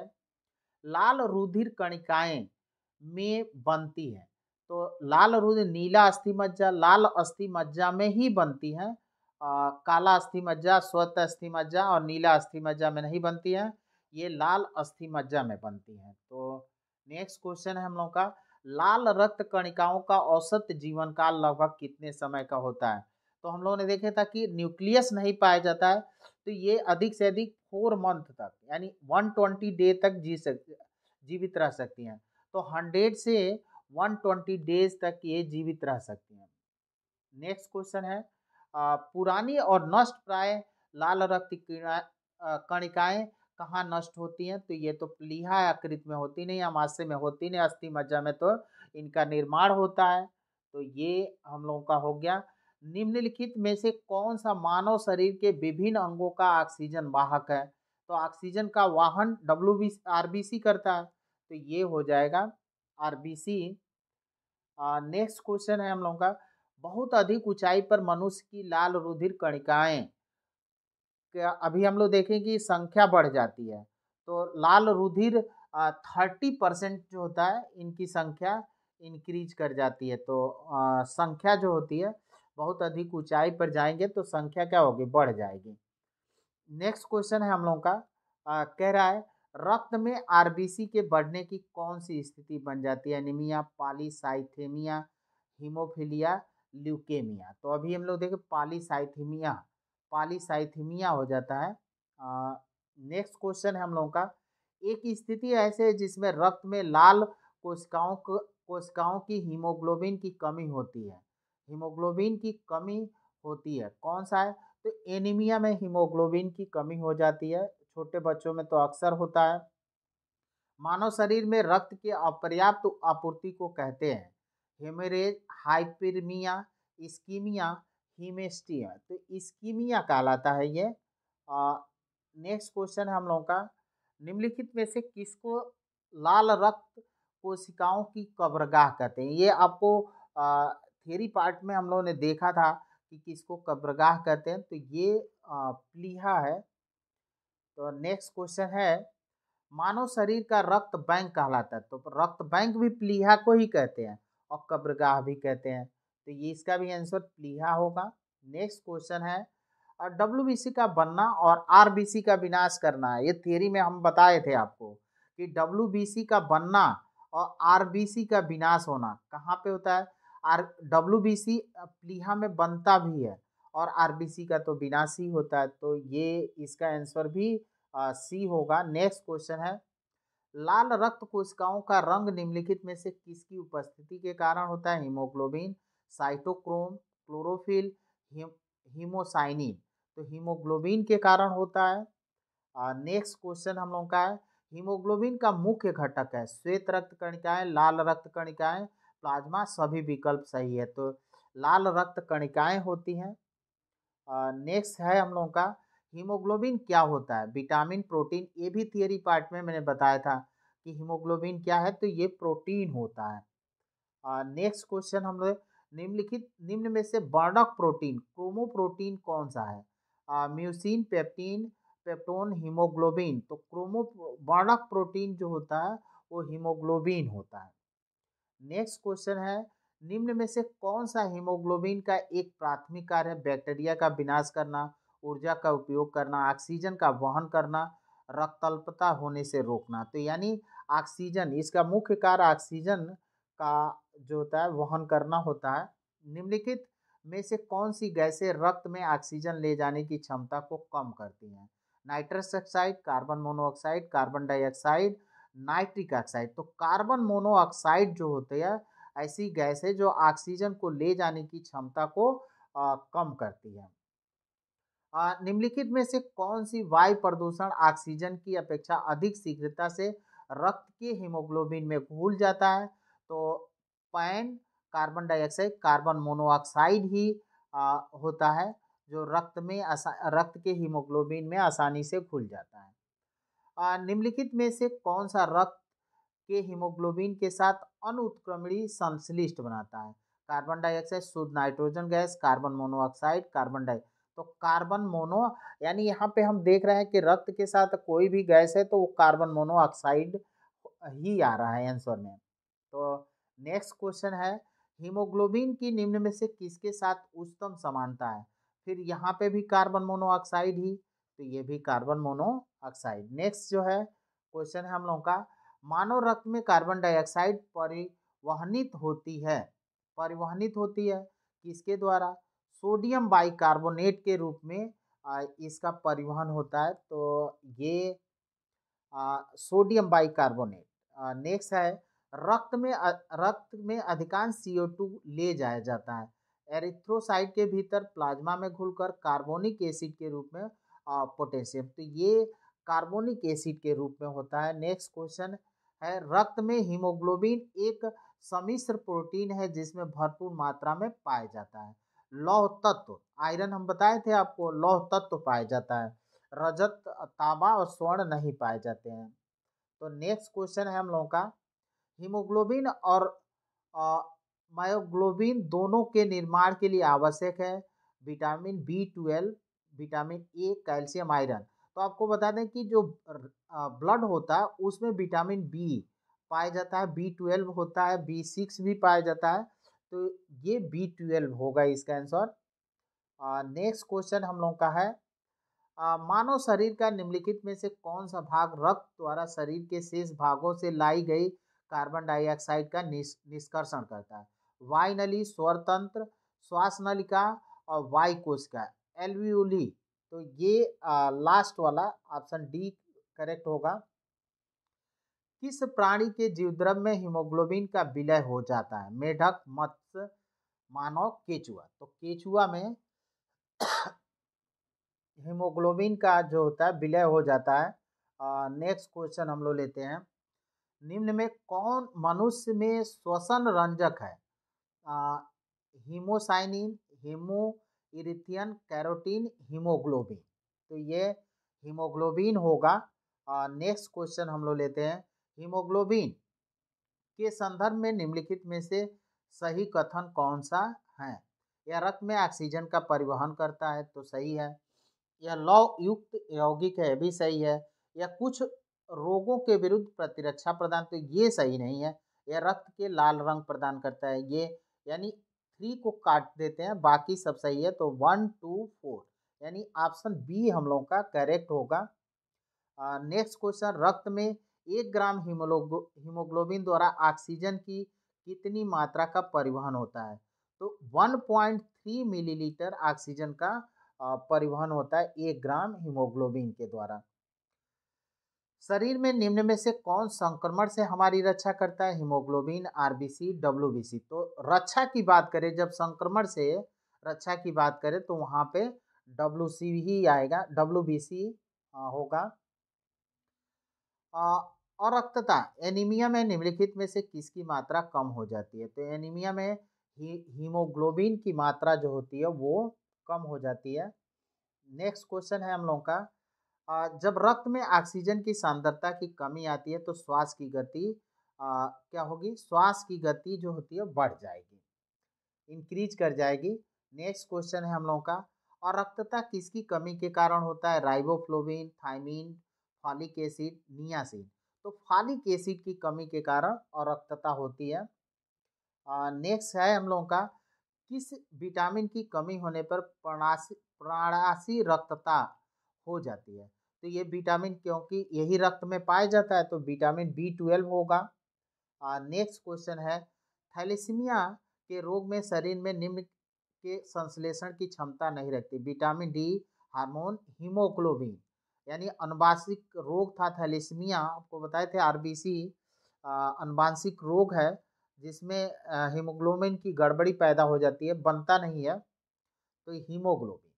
लाल रुधिर कणिकाएं में बनती है तो लाल रुद्र नीला अस्थि मज्जा लाल अस्थि मज्जा में ही बनती है आ, काला अस्थि मज्जा स्वत अस्थि मज्जा और नीला अस्थि मज्जा में नहीं बनती है ये लाल अस्थि मज्जा में बनती है तो नेक्स्ट क्वेश्चन है हम लोग का लाल रक्त कणिकाओं का औसत जीवन काल लगभग कितने समय का होता है तो हम लोगों ने देखा था कि न्यूक्लियस नहीं पाया जाता है तो ये अधिक से अधिक फोर मंथ तक यानी वन ट्वेंटी डे तक जी सक जीवित रह सकती हैं तो हंड्रेड से वन ट्वेंटी डेज तक ये जीवित रह सकती हैं नेक्स्ट क्वेश्चन है पुरानी और नष्ट प्राय लाल रक्त कणिकाएं कहाँ नष्ट होती हैं तो ये तो प्लीहा आकृत में होती नहीं मासे में होती नहीं अस्थि मज्जा में तो इनका निर्माण होता है तो ये हम लोगों का हो गया निम्नलिखित में से कौन सा मानव शरीर के विभिन्न अंगों का ऑक्सीजन वाहक है तो ऑक्सीजन का वाहन W B R B C करता है तो ये हो जाएगा R B C next question है हम लोगों का बहुत अधिक ऊंचाई पर मनुष्य की लाल रुधिर कणिकाएं अभी हम लोग देखें कि संख्या बढ़ जाती है तो लाल रुधिर थर्टी परसेंट जो होता है इनकी संख्या इंक्रीज कर जाती है तो आ, संख्या जो होती है बहुत अधिक ऊंचाई पर जाएंगे तो संख्या क्या होगी बढ़ जाएगी नेक्स्ट क्वेश्चन है हम लोगों का आ, कह रहा है रक्त में आरबीसी के बढ़ने की कौन सी स्थिति बन जाती है एनीमिया पालीसाइथेमिया हीमोफीलिया ल्यूकेमिया तो अभी हम लोग देखें पालीसाइथेमिया पालीसाइथेमिया हो जाता है नेक्स्ट क्वेश्चन है हम लोगों का एक स्थिति ऐसे है जिसमें रक्त में लाल कोशिकाओं कोशिकाओं की हीमोग्लोबिन की कमी होती है हीमोग्लोबिन की कमी होती है कौन सा है तो एनीमिया में हीमोग्लोबिन की कमी हो जाती है छोटे बच्चों में तो अक्सर होता है मानव शरीर में रक्त के अपर्याप्त आपूर्ति को कहते हैं हेमरेज हाइपरमिया इस्कीमिया हिमेस्टिया तो इस्कीमिया कहलाता है ये नेक्स्ट क्वेश्चन है हम लोगों का निम्नलिखित में से किसको लाल रक्त कोशिकाओं की कब्रगाह कहते हैं ये आपको थेरी पार्ट में हम लोगों ने देखा था कि किसको कब्रगाह कहते हैं तो ये प्लीहा है तो नेक्स्ट क्वेश्चन है मानव शरीर का रक्त बैंक कहलाता है तो रक्त बैंक भी प्लीहा को ही कहते हैं और कब्रगाह भी कहते हैं तो ये इसका भी आंसर प्लीहा होगा नेक्स्ट क्वेश्चन है और डब्ल्यू का बनना और आर का विनाश करना ये थियोरी में हम बताए थे आपको कि डब्ल्यू का बनना और आर का विनाश होना कहाँ पे होता है आर डब्ल्यू प्लीहा में बनता भी है और आरबीसी का तो बिना सी होता है तो ये इसका आंसर भी आ, सी होगा नेक्स्ट क्वेश्चन है लाल रक्त कोशिकाओं का रंग निम्नलिखित में से किसकी उपस्थिति के कारण होता है हीमोग्लोबिन साइटोक्रोम क्लोरोफिल हीमोसाइनिन तो हीमोग्लोबिन के कारण होता है नेक्स्ट क्वेश्चन हम लोगों का है हीमोग्लोबिन का मुख्य घटक है श्वेत रक्त कणिकाएं लाल रक्त कणिकाएं प्लाज्मा सभी विकल्प सही है तो लाल रक्त कणिकाएं होती हैं नेक्स्ट है हम लोगों का हीमोग्लोबिन क्या होता है विटामिन प्रोटीन ये भी थियरी पार्ट में मैंने बताया था कि हीमोग्लोबिन क्या है तो ये प्रोटीन होता है नेक्स्ट क्वेश्चन हम लोग निम्नलिखित निम्न में से वर्णक प्रोटीन क्रोमो प्रोटीन कौन सा है म्यूसिन पेप्टीन पेप्टोन हीमोग्लोबिन तो क्रोमो वर्णक प्रोटीन जो होता है वो हीमोग्लोबिन होता है नेक्स्ट क्वेश्चन है निम्न में से कौन सा हीमोग्लोबिन का एक प्राथमिक कार्य है बैक्टीरिया का विनाश करना ऊर्जा का उपयोग करना ऑक्सीजन का वहन करना रक्तल्पता होने से रोकना तो यानी ऑक्सीजन इसका मुख्य कार्य ऑक्सीजन का जो होता है वहन करना होता है निम्नलिखित में से कौन सी गैसें रक्त में ऑक्सीजन ले जाने की क्षमता को कम करती हैं nitrous oxide carbon monoxide carbon dioxide nitric oxide तो कार्बन मोनोऑक्साइड जो होते हैं ऐसी गैस है जो ऑक्सीजन को ले जाने की क्षमता को आ, कम करती है निम्नलिखित में से कौन सी वायु प्रदूषण ऑक्सीजन की अपेक्षा अधिक शीघ्रता से रक्त के हीमोग्लोबिन में घुल जाता है तो पैन कार्बन डाइऑक्साइड कार्बन मोनोऑक्साइड ही आ, होता है जो रक्त में रक्त के हीमोग्लोबिन में आसानी से घुल जाता है निम्नलिखित में से कौन सा रक्त के हीमोग्लोबिन के साथ अनुत्क्रमणी संश्लिष्ट बनाता है कार्बन डाइऑक्साइड शुद्ध nitrogen gas carbon monoxide carbon di तो कार्बन मोनो यानी यहाँ पे हम देख रहे हैं कि रक्त के साथ कोई भी गैस है तो वो कार्बन मोनोऑक्साइड ही आ रहा है आंसर में तो नेक्स्ट क्वेश्चन है हीमोग्लोबिन की निम्न में से किसके साथ उच्चतम समानता है फिर यहाँ पे भी कार्बन मोनोऑक्साइड ही तो ये भी कार्बन मोनोऑक्साइड नेक्स्ट जो है क्वेश्चन है हम लोगों का मानव रक्त में कार्बन डाइऑक्साइड परिवहनित होती है परिवहनित होती है किसके द्वारा सोडियम बाइकार्बोनेट के रूप में इसका परिवहन होता है तो ये सोडियम बाइकार्बोनेट नेक्स्ट है रक्त में रक्त में अधिकांश टू ले जाया जाता है एरिथ्रोसाइट के भीतर प्लाज्मा में घुलकर कार्बोनिक एसिड के रूप में पोटेशियम तो ये कार्बोनिक एसिड के रूप में होता है नेक्स्ट क्वेश्चन है रक्त में हीमोग्लोबिन एक समिश्र प्रोटीन है जिसमें भरपूर मात्रा में पाया जाता है लौह तत्व आयरन हम बताए थे आपको लौह तत्व पाया जाता है रजत ताबा और स्वर्ण नहीं पाए जाते हैं तो नेक्स्ट क्वेश्चन है हम लोगों का हीमोग्लोबिन और मायोग्लोबिन दोनों के निर्माण के लिए आवश्यक है vitamin B twelve vitamin A calcium iron तो आपको बता दें कि जो ब्लड होता है उसमें विटामिन बी पाया जाता है बी ट्वेल्व होता है बी सिक्स भी पाया जाता है तो ये बी ट्वेल्व होगा इसका आंसर नेक्स्ट क्वेश्चन हम लोगों का है मानव शरीर का निम्नलिखित में से कौन सा भाग रक्त द्वारा शरीर के शेष भागों से लाई गई कार्बन डाइऑक्साइड का निष्कर्षण करता है वायु नली स्वर तंत्र श्वास नलिका और वायु कोशिका एलवीओली तो ये आ, लास्ट वाला ऑप्शन डी करेक्ट होगा किस प्राणी के जीवद्रव में हीमोग्लोबिन का विलय हो जाता है मेढक मत्स्य मानव केचुआ तो केचुआ में हीमोग्लोबिन का जो होता है विलय हो जाता है नेक्स्ट क्वेश्चन हम लोग लेते हैं निम्न में कौन मनुष्य में श्वसन रंजक है haemocyanin haemerythrin carotene haemoglobin तो ये हीमोग्लोबिन होगा नेक्स्ट क्वेश्चन हम लोग लेते हैं हीमोग्लोबिन के संदर्भ में निम्नलिखित में से सही कथन कौन सा है यह रक्त में ऑक्सीजन का परिवहन करता है तो सही है यह लौ युक्त यौगिक है भी सही है यह कुछ रोगों के विरुद्ध प्रतिरक्षा प्रदान तो ये सही नहीं है यह रक्त के लाल रंग प्रदान करता है ये यानी थ्री को काट देते हैं बाकी सब सही है तो वन टू फोर यानी ऑप्शन बी हम लोगों का करेक्ट होगा नेक्स्ट क्वेश्चन रक्त में एक ग्राम हीमोग्लोबिन द्वारा ऑक्सीजन की कितनी मात्रा का परिवहन होता है तो 1.3 मिलीलीटर ऑक्सीजन का परिवहन होता है एक ग्राम हीमोग्लोबिन के द्वारा शरीर में निम्न में से कौन संक्रमण से हमारी रक्षा करता है हीमोग्लोबिन आरबीसी डब्ल्यूबीसी तो रक्षा की बात करें जब संक्रमण से रक्षा की बात करें तो वहाँ पे डब्ल्यू सी ही आएगा डब्ल्यू बी सी होगा और रक्तता एनीमिया में निम्नलिखित में से किसकी मात्रा कम हो जाती है तो एनीमिया में ही, हीमोग्लोबिन की मात्रा जो होती है वो कम हो जाती है नेक्स्ट क्वेश्चन है हम लोगों का जब रक्त में ऑक्सीजन की सांद्रता की कमी आती है तो श्वास की गति क्या होगी श्वास की गति जो होती है बढ़ जाएगी इंक्रीज कर जाएगी नेक्स्ट क्वेश्चन है हम लोगों का और रक्तता किसकी कमी के कारण होता है riboflavin thiamine folic acid niacin तो फॉलिक एसिड की कमी के कारण और रक्तता होती है नेक्स्ट है हम लोगों का किस विटामिन की कमी होने पर प्रणासी प्राणासी रक्तता हो जाती है तो ये विटामिन क्योंकि यही रक्त में पाया जाता है तो विटामिन बी ट्वेल्व होगा नेक्स्ट क्वेश्चन है थैलेसीमिया के रोग में शरीर में निम्न के संश्लेषण की क्षमता नहीं रखती विटामिन डी हार्मोन हीमोग्लोबिन यानी अनुवांशिक रोग था थैलेसीमिया आपको बताए थे आरबीसी अनुवांशिक रोग है जिसमें हीमोग्लोबिन की गड़बड़ी पैदा हो जाती है बनता नहीं है तो हीमोग्लोबिन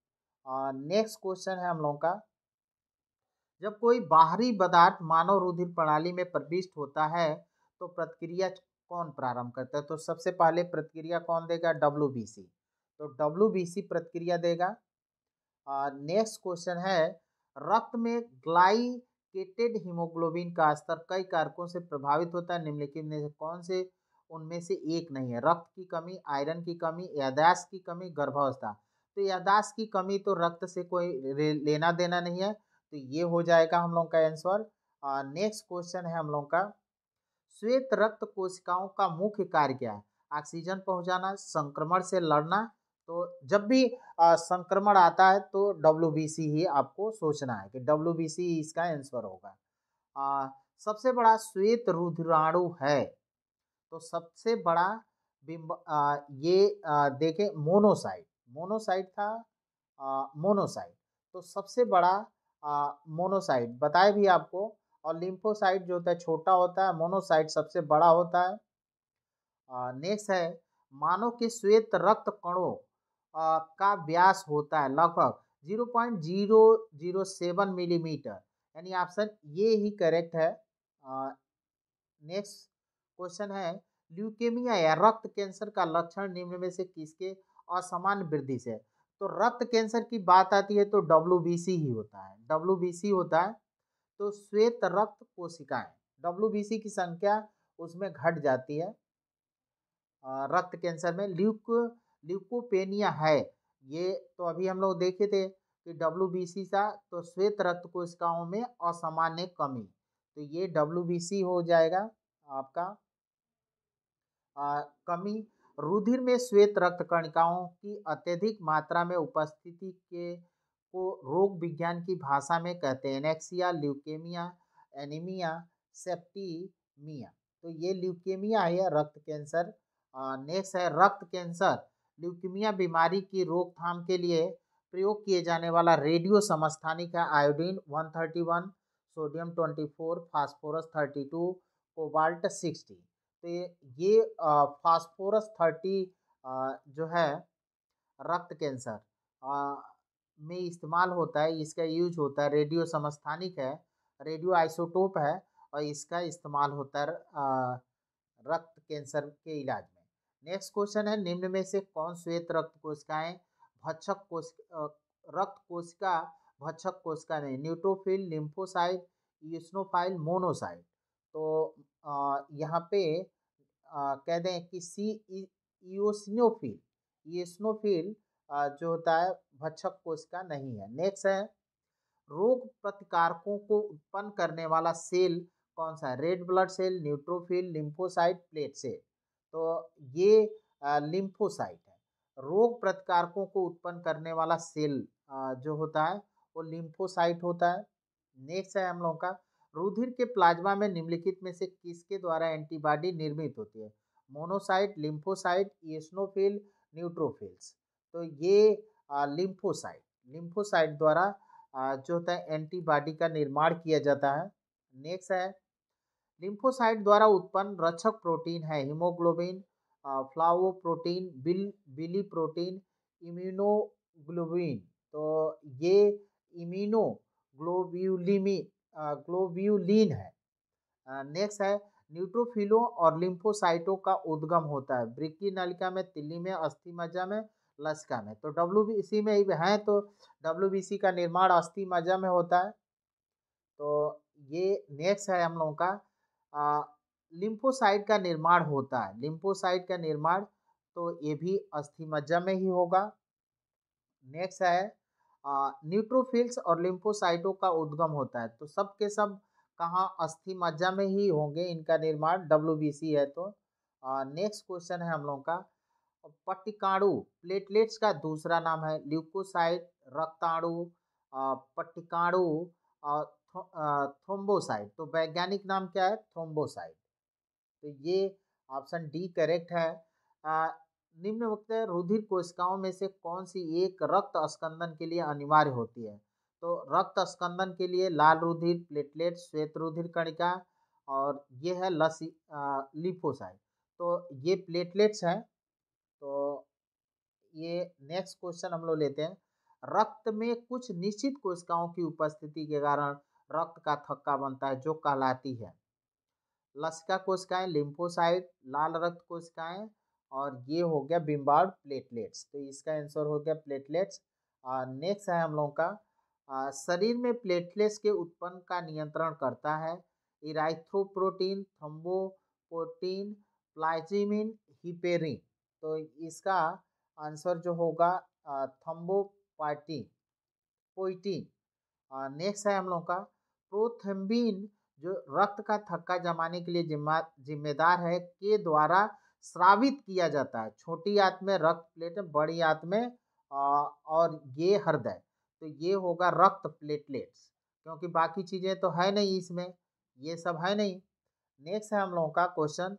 नेक्स्ट क्वेश्चन है हम लोगों का जब कोई बाहरी पदार्थ मानव रुधिर प्रणाली में प्रविष्ट होता है तो प्रतिक्रिया कौन प्रारंभ करता है तो सबसे पहले प्रतिक्रिया कौन देगा डब्ल्यू तो डब्ल्यू प्रतिक्रिया देगा नेक्स्ट क्वेश्चन है रक्त में ग्लाइकेटेड हीमोग्लोबिन का स्तर कई कारकों से प्रभावित होता है निम्नलिखित में से कौन से उनमें से एक नहीं है रक्त की कमी आयरन की कमी यादाश्त की कमी गर्भावस्था तो यादाश्त की कमी तो रक्त से कोई लेना देना नहीं है तो ये हो जाएगा हम लोगों का आंसर नेक्स्ट क्वेश्चन है हम लोगों का श्वेत रक्त कोशिकाओं का मुख्य कार्य क्या है ऑक्सीजन पहुंचाना संक्रमण से लड़ना तो जब भी आ, संक्रमण आता है तो डब्ल्यू ही आपको सोचना है कि डब्ल्यू इसका आंसर होगा आ, सबसे बड़ा श्वेत रुद्राणु है तो सबसे बड़ा बिंब ये देखें मोनोसाइट मोनोसाइट था मोनोसाइट तो सबसे बड़ा मोनोसाइट बताए भी आपको और लिम्फोसाइट जो होता है छोटा होता है मोनोसाइट सबसे बड़ा होता है नेक्स्ट है मानव के श्वेत रक्त कणों का व्यास होता है लगभग zero point zero zero seven millimetre यानी ऑप्शन ये ही करेक्ट है नेक्स्ट क्वेश्चन है ल्यूकेमिया या रक्त कैंसर का लक्षण निम्न में से किसके असमान वृद्धि से तो रक्त कैंसर की बात आती है तो डब्ल्यू ही होता है डब्ल्यू होता है तो श्वेत रक्त कोशिकाएं डब्ल्यू की संख्या उसमें घट जाती है रक्त कैंसर में ल्यूक ल्यूकोपेनिया है ये तो अभी हम लोग देखे थे कि डब्ल्यू का तो श्वेत रक्त कोशिकाओं में असामान्य कमी तो ये डब्ल्यू हो जाएगा आपका आ, कमी रुधिर में श्वेत रक्त कणिकाओं की अत्यधिक मात्रा में उपस्थिति के को रोग विज्ञान की भाषा में कहते हैं एनेक्सिया ल्यूकेमिया एनीमिया सेप्टीमिया तो ये ल्यूकेमिया है रक्त कैंसर नेक्स्ट है रक्त कैंसर ल्यूकेमिया बीमारी की रोकथाम के लिए प्रयोग किए जाने वाला रेडियो समस्थानिक है iodine 131 sodium 24 phosphorus 32 cobalt sixty तो ये फास्फोरस थर्टी जो है रक्त कैंसर में इस्तेमाल होता है इसका यूज होता है रेडियो समस्थानिक है रेडियो आइसोटोप है और इसका इस्तेमाल होता है रक्त कैंसर के इलाज में नेक्स्ट क्वेश्चन है निम्न में से कौन श्वेत रक्त कोशिकाएं भक्षक कोश रक्त कोशिका भक्षक कोशिका नहीं न्यूट्रोफिल लिम्फोसाइट यूस्नोफाइल मोनोसाइट तो यहाँ पे कह दें कि सी ईओसिनोफिल ये स्नोफिल जो होता है भक्षक कोशिका नहीं है नेक्स्ट है रोग प्रतिकारकों को उत्पन्न करने वाला सेल कौन सा है red blood cell neutrophil lymphocyte plate cell तो ये लिम्फोसाइट है रोग प्रतिकारकों को उत्पन्न करने वाला सेल जो होता है वो लिम्फोसाइट होता है नेक्स्ट है हम लोगों का रुधिर के प्लाज्मा में निम्नलिखित में से किसके द्वारा एंटीबॉडी निर्मित होती है मोनोसाइट लिम्फोसाइट ईस्नोफिल न्यूट्रोफिल्स तो ये लिम्फोसाइट लिम्फोसाइट द्वारा आ, जो होता है एंटीबॉडी का निर्माण किया जाता है नेक्स्ट है लिम्फोसाइट द्वारा उत्पन्न रक्षक प्रोटीन है हीमोग्लोबिन प्रोटीन बिल बिली प्रोटीन इम्यूनोग्लोबिन तो ये इम्यूनोग्लोब्यूलिमी ग्लोब्यूलिन है नेक्स्ट है न्यूट्रोफिलों और लिम्फोसाइटों का उद्गम होता है ब्रिकी नलिका में तिल्ली में अस्थि मज्जा में लश्का में तो डब्ल्यू में हैं तो डब्ल्यू का निर्माण अस्थि मज्जा में होता है तो ये नेक्स्ट है हम लोगों का लिम्फोसाइट का निर्माण होता है लिम्फोसाइट का निर्माण तो ये भी अस्थि मज्जा में ही होगा नेक्स्ट है न्यूट्रोफिल्स और लिम्फोसाइटों का उद्गम होता है तो सब के सब कहाँ अस्थि मज्जा में ही होंगे इनका निर्माण डब्ल्यू है तो नेक्स्ट क्वेश्चन है हम लोगों का पट्टिकाणु प्लेटलेट्स का दूसरा नाम है ल्यूकोसाइट रक्ताणु पट्टिकाणु थ्रोम्बोसाइट तो वैज्ञानिक नाम क्या है थ्रोम्बोसाइट तो ये ऑप्शन डी करेक्ट है निम्न वक्त रुधिर कोशिकाओं में से कौन सी एक रक्त स्कंदन के लिए अनिवार्य होती है तो रक्त स्कंदन के लिए लाल रुधिर प्लेटलेट श्वेत रुधिर कणिका और ये है लसी लिपोसाइड तो ये प्लेटलेट्स हैं तो ये नेक्स्ट क्वेश्चन हम लोग लेते हैं रक्त में कुछ निश्चित कोशिकाओं की उपस्थिति के कारण रक्त का थक्का बनता है जो कहलाती है लसिका कोशिकाएं लिम्फोसाइट लाल रक्त कोशिकाएं और ये हो गया बिम्बार प्लेटलेट्स तो इसका आंसर हो गया प्लेटलेट्स नेक्स्ट है हम लोगों का आ, शरीर में प्लेटलेट्स के उत्पन्न का नियंत्रण करता है इराइथ्रोप्रोटीन थम्बोप्रोटीन प्लाजिमिन हिपेरिन तो इसका आंसर जो होगा थम्बोपाइटिन पोइटिन नेक्स्ट है हम लोगों का प्रोथम्बिन जो रक्त का थक्का जमाने के लिए जिम्मा जिम्मेदार है के द्वारा श्रावित किया जाता है छोटी आंत में रक्त प्लेटलेट बड़ी आंत में और ये हृदय तो ये होगा रक्त प्लेटलेट्स क्योंकि बाकी चीज़ें तो है नहीं इसमें ये सब है नहीं नेक्स्ट है हम लोगों का क्वेश्चन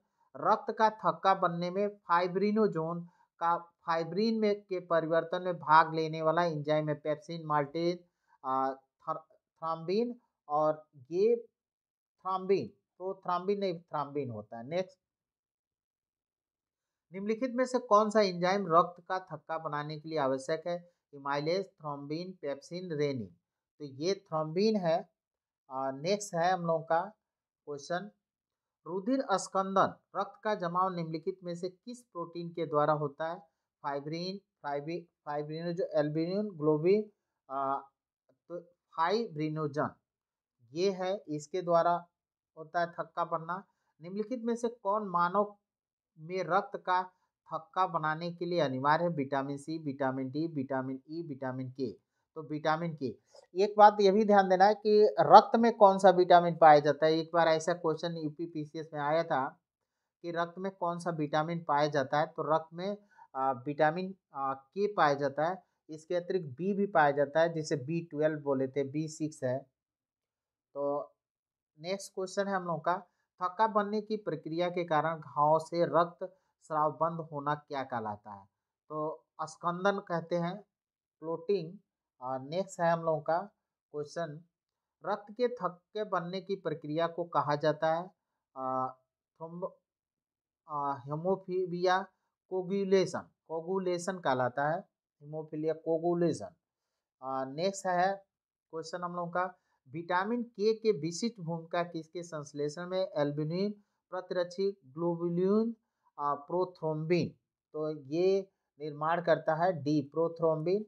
रक्त का थक्का बनने में फाइब्रिनोजोन का फाइब्रीन में के परिवर्तन में भाग लेने वाला इंजाइम है पेप्सिन माल्टिन थ्राम्बिन और ये थ्राम्बिन तो थ्राम्बिन नहीं थ्राम्बिन होता है नेक्स्ट निम्नलिखित में से कौन सा इंजाइम रक्त का थक्का बनाने के लिए आवश्यक है इमाइलेज थ्रोम्बिन पेप्सिन रेनिन तो ये थ्रोम्बिन है नेक्स्ट है हम लोगों का क्वेश्चन रुधिर स्कंदन रक्त का जमाव निम्नलिखित में से किस प्रोटीन के द्वारा होता है फाइब्रीन फाइब्री फाइब्रिनोजो एल्बिन ग्लोबिन तो फाइब्रीनोजन ये है इसके द्वारा होता है थक्का पन्ना निम्नलिखित में से कौन मानव में रक्त का थक्का बनाने के लिए अनिवार्य है vitamin C vitamin D vitamin E vitamin K तो विटामिन के एक बात यह भी ध्यान देना है कि रक्त में कौन सा विटामिन पाया जाता है एक बार ऐसा क्वेश्चन यूपी में आया था कि रक्त में कौन सा विटामिन पाया जाता है तो रक्त में विटामिन के पाया जाता है इसके अतिरिक्त बी भी पाया जाता है जिसे बी ट्वेल्व बोले थे बी सिक्स है तो नेक्स्ट क्वेश्चन है हम लोग का थक्का बनने की प्रक्रिया के कारण घाव से रक्त स्राव बंद होना क्या कहलाता है तो स्कंदन कहते हैं फ्लोटिंग नेक्स्ट है हम लोगों का क्वेश्चन रक्त के थक्के बनने की प्रक्रिया को कहा जाता है हीमोफीबिया कोगुलेशन कोगुलेशन कहलाता है हेमोफीलिया कोगुलेशन नेक्स्ट है क्वेश्चन हम लोगों का विटामिन के के विशिष्ट भूमिका किसके संश्लेषण में एल्बिनिन प्रतिरक्षी ग्लोबुलिन प्रोथ्रोम्बिन तो ये निर्माण करता है डी प्रोथ्रोम्बिन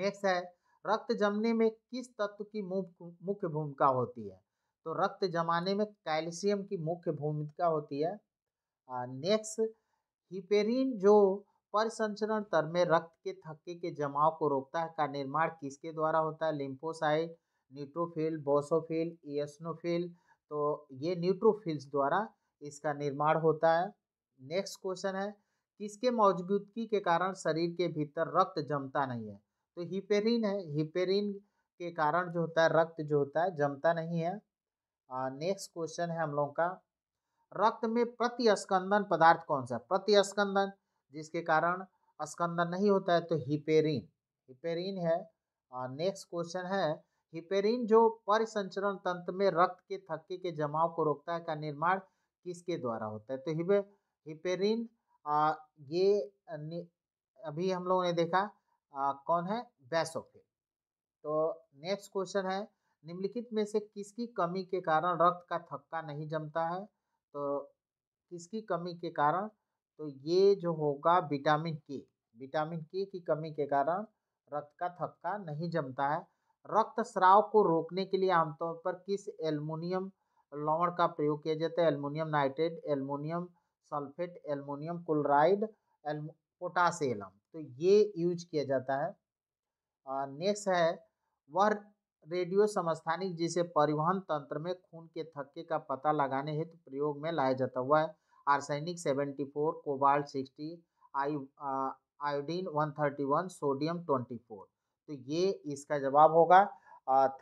नेक्स्ट है रक्त जमने में किस तत्व की मुख्य भूमिका होती है तो रक्त जमाने में कैल्शियम की मुख्य भूमिका होती है नेक्स्ट हिपेरिन जो परिसंचरण तर में रक्त के थक्के के जमाव को रोकता है का निर्माण किसके द्वारा होता है लिम्फोसाइट न्यूट्रोफिल बोसोफिल एसनोफिल तो ये न्यूट्रोफिल्स द्वारा इसका निर्माण होता है नेक्स्ट क्वेश्चन है किसके मौजूदगी के कारण शरीर के भीतर रक्त जमता नहीं है तो हिपेरिन है हिपेरिन के कारण जो होता है रक्त जो होता है जमता नहीं है नेक्स्ट क्वेश्चन है हम लोगों का रक्त में प्रतिस्कंदन पदार्थ कौन सा प्रतिस्कंदन जिसके कारण स्कंदन नहीं होता है तो हिपेरिन हिपेरिन है नेक्स्ट क्वेश्चन है हिपेरिन जो परिसंचरण तंत्र में रक्त के थक्के के जमाव को रोकता है का निर्माण किसके द्वारा होता है तो हिपे हिपेरिन आ, ये अभी हम लोगों ने देखा आ, कौन है बैसोफिल तो नेक्स्ट क्वेश्चन है निम्नलिखित में से किसकी कमी के कारण रक्त का थक्का नहीं जमता है तो किसकी कमी के कारण तो ये जो होगा विटामिन के विटामिन के की कमी के कारण रक्त का थक्का नहीं जमता है रक्तस्राव को रोकने के लिए आमतौर पर किस एल्युमिनियम लवण का प्रयोग किया जाता है aluminium nitrate aluminium sulphate aluminium chloride potassium तो ये यूज किया जाता है नेक्स्ट है वह रेडियो समस्थानिक जिसे परिवहन तंत्र में खून के थक्के का पता लगाने हेतु तो प्रयोग में लाया जाता हुआ है arsenic seventy four cobalt sixty I iodine one thirty one sodium twenty four तो ये इसका जवाब होगा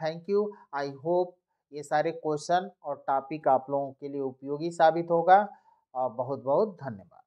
थैंक यू आई होप ये सारे क्वेश्चन और टॉपिक आप लोगों के लिए उपयोगी साबित होगा बहुत बहुत धन्यवाद